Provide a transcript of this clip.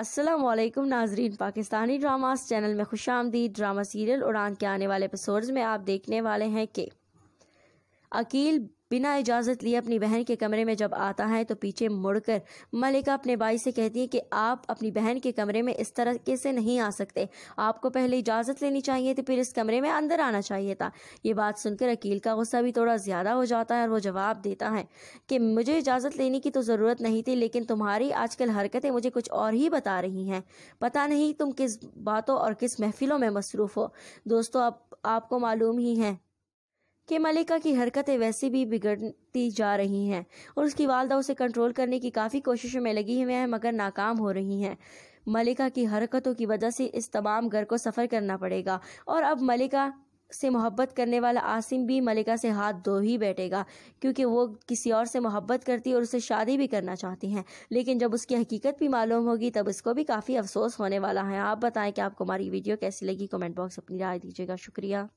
असलम नाजरीन Pakistani dramas channel में खुश आमदी ड्रामा सीरियल उड़ान के आने वाले एपिसोड्स में आप देखने वाले हैं कि अकील बिना इजाज़त लिए अपनी बहन के कमरे में जब आता है तो पीछे मुड़कर मलिका अपने भाई से कहती है कि आप अपनी बहन के कमरे में इस तरह से नहीं आ सकते आपको पहले इजाज़त लेनी चाहिए थी फिर इस कमरे में अंदर आना चाहिए था ये बात सुनकर अकील का गुस्सा भी थोड़ा ज़्यादा हो जाता है और वो जवाब देता है कि मुझे इजाज़त लेने की तो ज़रूरत नहीं थी लेकिन तुम्हारी आजकल हरकतें मुझे कुछ और ही बता रही हैं पता नहीं तुम किस बातों और किस महफिलों में मसरूफ़ हो दोस्तों अब आपको मालूम ही है कि मलिका की हरकतें वैसे भी बिगड़ती जा रही हैं और उसकी वालदा उसे कंट्रोल करने की काफ़ी कोशिशों में लगी हुई हैं मगर नाकाम हो रही हैं मलिका की हरकतों की वजह से इस तमाम घर को सफ़र करना पड़ेगा और अब मलिका से मोहब्बत करने वाला आसिम भी मलिका से हाथ धो ही बैठेगा क्योंकि वो किसी और से मोहब्बत करती और उसे शादी भी करना चाहती हैं लेकिन जब उसकी हकीकत भी मालूम होगी तब इसको भी काफ़ी अफसोस होने वाला है आप बताएं कि आपको हमारी वीडियो कैसी लगी कमेंट बॉक्स अपनी राय दीजिएगा शुक्रिया